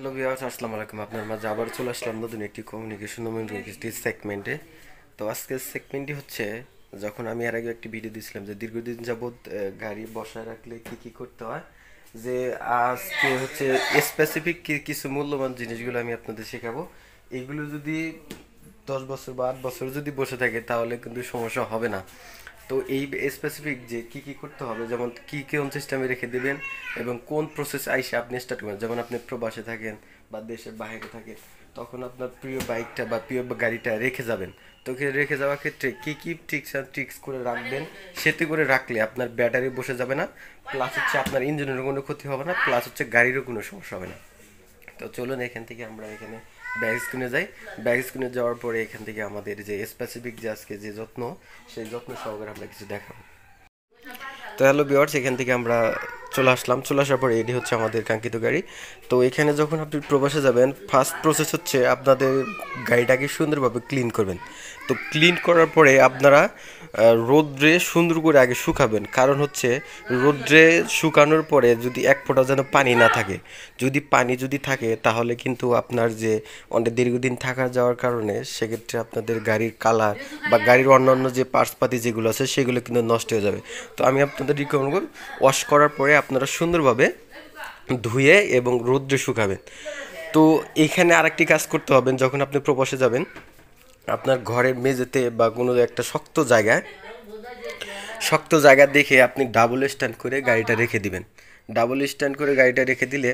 hello viewers আসসালামু আলাইকুম আপনার মাঝে আবার চলে আসলাম নতুন একটি কমিউনিকেশন সেগমেন্টে তো আজকের সেগমেন্টটি হচ্ছে যখন আমি এর আগে একটি ভিডিও দিয়েছিলাম যে দীর্ঘদিন যাবৎ গাড়ি বসায় রাখলে কি কি করতে হয় যে আজকে হচ্ছে স্পেসিফিক কিছু মূল্যবান জিনিসগুলো আমি আপনাদের শেখাবো এগুলো যদি দশ বছর বা আট বছর যদি বসে থাকে তাহলে কিন্তু সমস্যা হবে না তো এই স্পেসিফিক যে কি কি করতে হবে যেমন কি কোন সিস্টেমে রেখে দেবেন এবং কোন প্রসেস আইসে আপনি স্টার্ট করবেন যেমন আপনি প্রবাসে থাকেন বা দেশের বাইরে থাকেন তখন আপনার প্রিয় বাইকটা বা প্রিয় গাড়িটা রেখে যাবেন তো রেখে যাওয়ার ক্ষেত্রে কী কী ট্রিক্স অ্যান্ড ট্রিক্স করে রাখবেন সেতে করে রাখলে আপনার ব্যাটারি বসে যাবে না প্লাস হচ্ছে আপনার ইঞ্জিনের কোনো ক্ষতি হবে না প্লাস হচ্ছে গাড়িরও কোনো সমস্যা হবে না তো চলুন এখান থেকে আমরা এখানে ব্যাগ স্ক্রিনে যাই ব্যাগ স্ক্রিনে যাওয়ার পরে এখান থেকে আমাদের যে স্পেসিফিক যে আজকে যে যত্ন সেই যত্ন সহকারে আমরা কিছু দেখাবো তো হ্যালো বিওয়ার্স এখান থেকে আমরা চলে আসলাম চলে আসার পর এটি হচ্ছে আমাদের কাঙ্ক্ষিত গাড়ি তো এখানে যখন আপনি প্রবাসে যাবেন ফার্স্ট প্রসেস হচ্ছে আপনাদের গাড়িটাকে সুন্দরভাবে ক্লিন করবেন তো ক্লিন করার পরে আপনারা রোদ্রে সুন্দর করে আগে শুকাবেন কারণ হচ্ছে রোদ্রে শুকানোর পরে যদি এক ফোঁটা যেন পানি না থাকে যদি পানি যদি থাকে তাহলে কিন্তু আপনার যে অনেক দীর্ঘদিন থাকা যাওয়ার কারণে সেক্ষেত্রে আপনাদের গাড়ির কালার বা গাড়ির অন্যান্য যে পার্টসপাতি যেগুলো আছে সেগুলো কিন্তু নষ্ট হয়ে যাবে তো আমি আপনাদের রিকমেন্ড করব ওয়াশ করার পরে আপনারা সুন্দরভাবে ধুয়ে এবং রৌদ্রে শুকাবেন তো এখানে আরেকটি কাজ করতে হবেন যখন আপনি প্রবাসে যাবেন আপনার ঘরের মেঝেতে বা কোনো একটা শক্ত জায়গায় শক্ত জায়গা দেখে আপনি ডাবল স্ট্যান্ড করে গাড়িটা রেখে দিবেন ডাবল স্ট্যান্ড করে গাড়িটা রেখে দিলে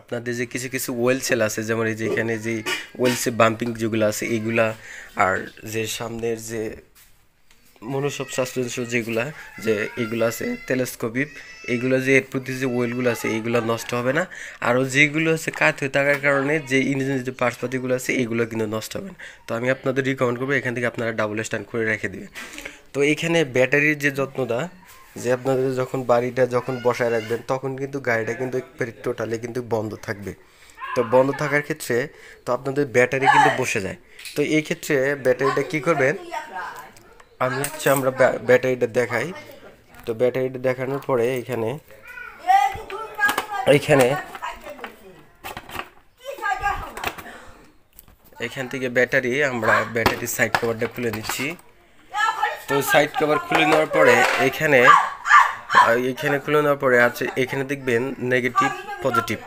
আপনাদের যে কিছু কিছু ওয়েল সেল আছে যেমন এই যে এখানে যে ওয়েলসে বাম্পিং যেগুলো আছে এইগুলা আর যে সামনের যে মনসব সাসপেনশন যেগুলা যে এগুলো আছে টেলিস্কোপিক এগুলো যে এর প্রতি যে ওয়েলগুলো আছে এইগুলো নষ্ট হবে না আরও যেগুলো আছে কাত হয়ে থাকার কারণে যে ইঞ্জিন যে পার্সপাতিগুলো আছে এগুলো কিন্তু নষ্ট হবে না তো আমি আপনাদের রিকমেন্ড করবো এখান থেকে আপনারা ডাবল স্ট্যান্ড করে রেখে দেবে তো এখানে ব্যাটারির যে যত্নটা যে আপনাদের যখন বাড়িটা যখন বসায় রাখবেন তখন কিন্তু গাড়িটা কিন্তু টোটালি কিন্তু বন্ধ থাকবে তো বন্ধ থাকার ক্ষেত্রে তো আপনাদের ব্যাটারি কিন্তু বসে যায় তো এই ক্ষেত্রে ব্যাটারিটা কী করবেন আমি হচ্ছে আমরা ব্যাটারিটা দেখাই তো ব্যাটারিটা দেখানোর পরে এখানে এইখানে এখান থেকে ব্যাটারি আমরা ব্যাটারি সাইড কভারটা খুলে নিচ্ছি তো সাইড কভার খুলে নেওয়ার পরে এখানে এখানে খুলে নেওয়ার পরে আছে এখানে দেখবেন নেগেটিভ পজিটিভ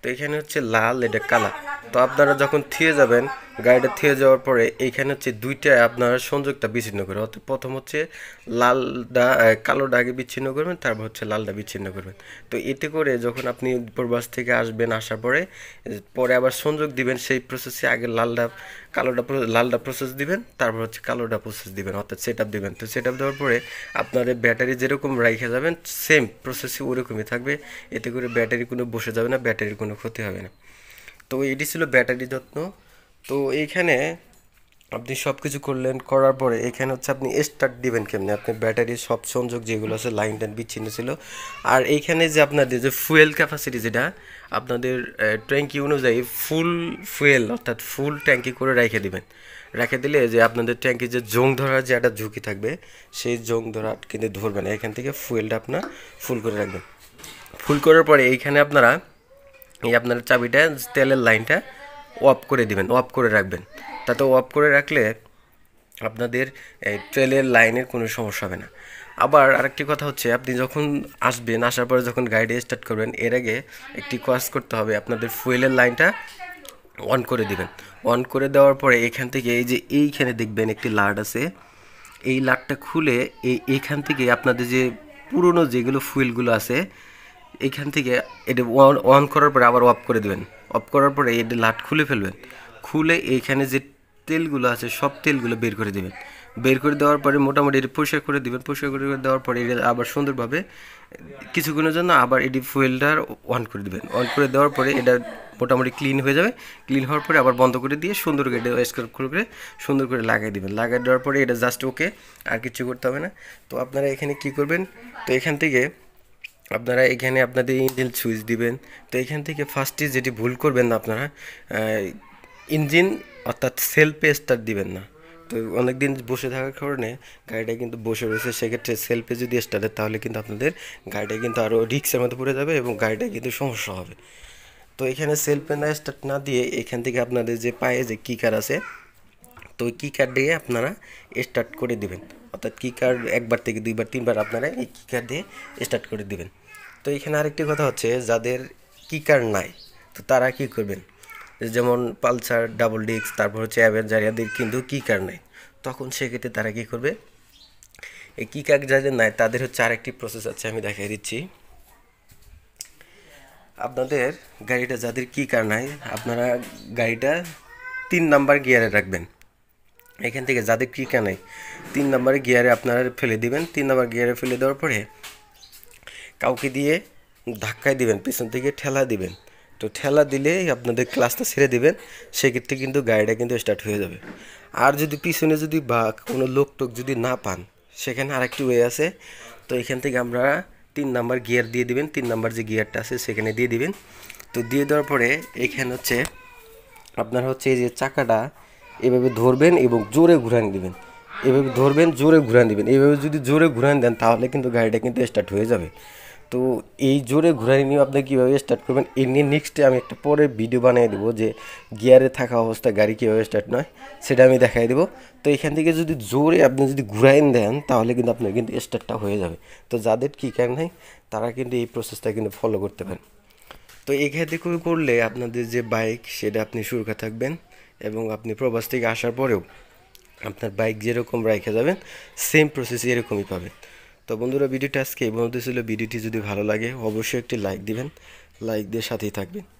তো এখানে হচ্ছে লাল এটা কালা তো আপনারা যখন থিয়ে যাবেন গাড়িটা থেয়ে যাওয়ার পরে এইখানে হচ্ছে দুইটা আপনার সংযোগটা বিচ্ছিন্ন করবেন অর্থাৎ প্রথম হচ্ছে লাল ডা কালো ডাগে বিচ্ছিন্ন করবেন তারপর হচ্ছে লালটা বিচ্ছিন্ন করবেন তো এতে করে যখন আপনি প্রবাস থেকে আসবেন আসার পরে পরে আবার সংযোগ দিবেন সেই প্রসেসে আগে লালডা কালোটা লালডা প্রসেস দিবেন তারপর হচ্ছে কালোটা প্রসেস দিবেন অর্থাৎ সেট আপ দিবেন তো সেট আপ দেওয়ার পরে আপনার ব্যাটারি যেরকম রাইখে যাবেন সেম প্রসেসে ওরকমই থাকবে এতে করে ব্যাটারি কোনো বসে যাবে না ব্যাটারির কোনো ক্ষতি হবে না তো এটি ছিল ব্যাটারি যত্ন তো এইখানে আপনি সব কিছু করলেন করার পরে এখানে হচ্ছে আপনি স্টার্ট দিবেন কেমনি আপনি ব্যাটারির সব সংযোগ যেগুলো আছে লাইন টাইন বিচ্ছিন্ন ছিল আর এইখানে যে আপনাদের যে ফুয়েল ক্যাপাসিটি যেটা আপনাদের ট্যাঙ্কি অনুযায়ী ফুল ফুয়েল অর্থাৎ ফুল ট্যাঙ্কি করে রেখে দিবেন রেখে দিলে যে আপনাদের ট্যাঙ্কি যে জং ধরার যে একটা ঝুঁকি থাকবে সেই জং ধরা কিন্তু ধরবেন এখান থেকে ফুয়েলটা আপনার ফুল করে রাখবেন ফুল করার পরে এইখানে আপনারা এই আপনার চাবিটা তেলের লাইনটা অফ করে দিবেন অফ করে রাখবেন তাতে অফ করে রাখলে আপনাদের এই ট্রেলের লাইনের কোনো সমস্যা হবে না আবার আরেকটি কথা হচ্ছে আপনি যখন আসবেন আসার পরে যখন গাড়ি স্টার্ট করবেন এর আগে একটি কাজ করতে হবে আপনাদের ফুয়েলের লাইনটা অন করে দিবেন অন করে দেওয়ার পরে এখান থেকে এই যে এইখানে দেখবেন একটি লাড আছে এই লাডটা খুলে এই এখান থেকে আপনাদের যে পুরনো যেগুলো ফুয়েলগুলো আছে এখান থেকে এটা অন অন করার পরে আবার অফ করে দেবেন অফ করার পরে এটা লাট খুলে ফেলবেন খুলে এইখানে যে তেলগুলো আছে সব তেলগুলো বের করে দেবেন বের করে দেওয়ার পরে মোটামুটি এটি পরিষ্কার করে দেবেন পরিষ্কার করে দেওয়ার পরে এটা আবার সুন্দরভাবে কিছুক্ষণের জন্য আবার এটি ফুয়েলটার অন করে দেবেন অন করে দেওয়ার পরে এটা মোটামুটি ক্লিন হয়ে যাবে ক্লিন হওয়ার পরে আবার বন্ধ করে দিয়ে সুন্দর করে এটা স্ক্রাব করে সুন্দর করে লাগিয়ে দেবেন লাগিয়ে দেওয়ার পরে এটা জাস্ট ওকে আর কিছু করতে হবে না তো আপনারা এখানে কি করবেন তো এখান থেকে আপনারা এখানে আপনাদের ইঞ্জিন সুইচ দিবেন তো এখান থেকে ফার্স্টে যেটি ভুল করবেন না আপনারা ইঞ্জিন অর্থাৎ সেলফে স্টার্ট দিবেন না তো অনেক দিন বসে থাকার কারণে গাড়িটা কিন্তু বসে রয়েছে সেক্ষেত্রে সেলফে যদি স্টার্ট দেয় তাহলে কিন্তু আপনাদের গাড়িটা কিন্তু আরও রিক্সের মধ্যে পড়ে যাবে এবং গাড়িটা কিন্তু সমস্যা হবে তো এখানে সেলফে না স্টার্ট না দিয়ে এখান থেকে আপনাদের যে পায়ে যে কিকার আছে তো ওই কিকার দিয়ে আপনারা স্টার্ট করে দিবেন অর্থাৎ কিকার একবার থেকে দুইবার তিনবার আপনারা এই কিকার দিয়ে স্টার্ট করে দিবেন তো এখানে আরেকটি কথা হচ্ছে যাদের কিকার নাই তো তারা কি করবেন যেমন পালসার ডাবল ডিস্ক তারপর হচ্ছে অ্যাভেঞ্জার এদের কিন্তু কিকার নাই তখন সেক্ষেত্রে তারা কি করবে এই কিকার যাদের নাই তাদের হচ্ছে আরেকটি প্রসেস আছে আমি দেখাই দিচ্ছি আপনাদের গাড়িটা যাদের কিকার নাই আপনারা গাড়িটা তিন নাম্বার গিয়ারে রাখবেন এখান থেকে যাদের কিকার নাই তিন নাম্বার গিয়ারে আপনারা ফেলে দিবেন তিন নাম্বার গিয়ারে ফেলে দেওয়ার পরে কাউকে দিয়ে ধাক্কায় দিবেন পিছন থেকে ঠেলা দিবেন তো ঠেলা দিলে আপনাদের ক্লাসটা ছেড়ে দেবেন সেক্ষেত্রে কিন্তু গাড়িটা কিন্তু স্টার্ট হয়ে যাবে আর যদি পিছনে যদি বা কোনো লোক টোক যদি না পান সেখানে আরেকটি ওয়ে আছে তো এখান থেকে আমরা তিন নাম্বার গিয়ার দিয়ে দিবেন তিন নাম্বার যে গিয়ারটা আছে সেখানে দিয়ে দিবেন তো দিয়ে দেওয়ার পরে এখানে হচ্ছে আপনার হচ্ছে এই যে চাকাটা এভাবে ধরবেন এবং জোরে ঘুরান দিবেন এভাবে ধরবেন জোরে ঘুরান দিবেন এভাবে যদি জোরে ঘুরান দেন তাহলে কিন্তু গাড়িটা কিন্তু স্টার্ট হয়ে যাবে তো এই জোরে ঘুরাই নিয়ে আপনি কীভাবে স্টার্ট করবেন এ নিয়ে নেক্সটে আমি একটা পরে ভিডিও বানিয়ে দেবো যে গিয়ারে থাকা অবস্থায় গাড়ি কীভাবে স্টার্ট নয় সেটা আমি দেখাই দেবো তো এখান থেকে যদি জোরে আপনি যদি ঘুরাইন দেন তাহলে কিন্তু আপনার কিন্তু স্টার্টটা হয়ে যাবে তো যাদের কী কার নাই তারা কিন্তু এই প্রসেসটা কিন্তু ফলো করতে পারেন তো থেকে করলে আপনাদের যে বাইক সেটা আপনি সুরক্ষা থাকবেন এবং আপনি প্রবাস থেকে আসার পরেও আপনার বাইক যেরকম রাইখা যাবেন সেম প্রসেস এরকমই পাবেন তো বন্ধুরা ভিডিওটা আজকে এই পর্যন্ত ছিল ভিডিওটি যদি ভালো লাগে অবশ্যই একটি লাইক দিবেন লাইক দিয়ে সাথেই থাকবেন